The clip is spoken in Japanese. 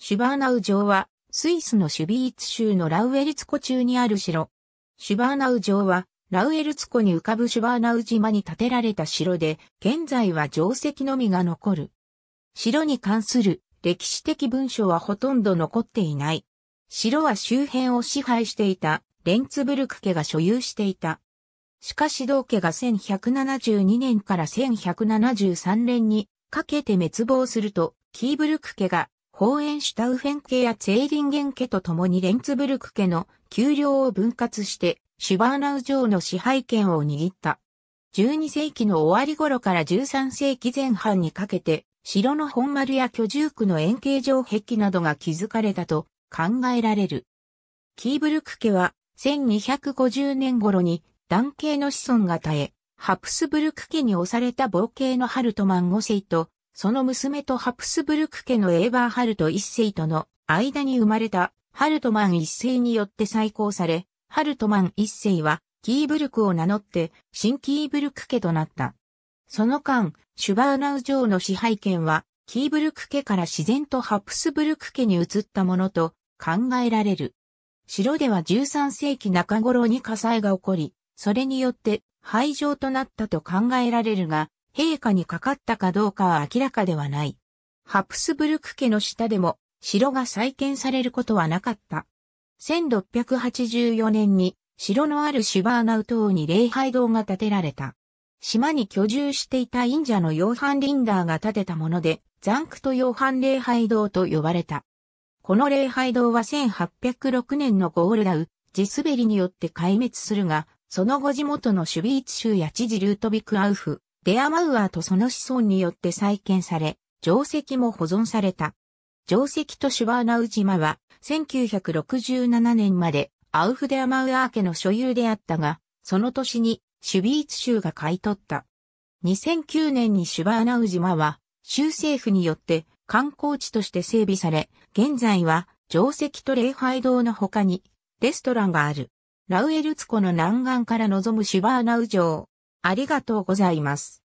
シュバーナウ城は、スイスのシュビーツ州のラウエルツ湖中にある城。シュバーナウ城は、ラウエルツ湖に浮かぶシュバーナウ島に建てられた城で、現在は城跡のみが残る。城に関する歴史的文書はほとんど残っていない。城は周辺を支配していたレンツブルク家が所有していた。しかし同家が1172年から1173年にかけて滅亡すると、キーブルク家がホーエンシュタウフェン家やツェーリンゲン家と共にレンツブルク家の丘陵を分割して、シュバーナウ城の支配権を握った。12世紀の終わり頃から13世紀前半にかけて、城の本丸や居住区の円形城壁などが築かれたと考えられる。キーブルク家は1250年頃に男系の子孫が絶え、ハプスブルク家に押された冒険のハルトマン5世とその娘とハプスブルク家のエーバーハルト一世との間に生まれたハルトマン一世によって再興され、ハルトマン一世はキーブルクを名乗って新キーブルク家となった。その間、シュバーナウ城の支配権はキーブルク家から自然とハプスブルク家に移ったものと考えられる。城では13世紀中頃に火災が起こり、それによって廃城となったと考えられるが、陛下にかかったかどうかは明らかではない。ハプスブルク家の下でも城が再建されることはなかった。1684年に城のあるシュバーナウ島に礼拝堂が建てられた。島に居住していた忍者のヨーハン・リンダーが建てたもので、ザンクとヨーハン礼拝堂と呼ばれた。この礼拝堂は1806年のゴールダウ、地滑りによって壊滅するが、その後地元のシュビーツ州や知事ルートビクアウフ、デアマウアーとその子孫によって再建され、定石も保存された。定石とシュバーナウ島は、1967年までアウフデアマウアー家の所有であったが、その年にシュビーツ州が買い取った。2009年にシュバーナウ島は、州政府によって観光地として整備され、現在は定石と礼拝堂の他にレストランがある。ラウエルツ湖の南岸から望むシュバーナウ城。ありがとうございます。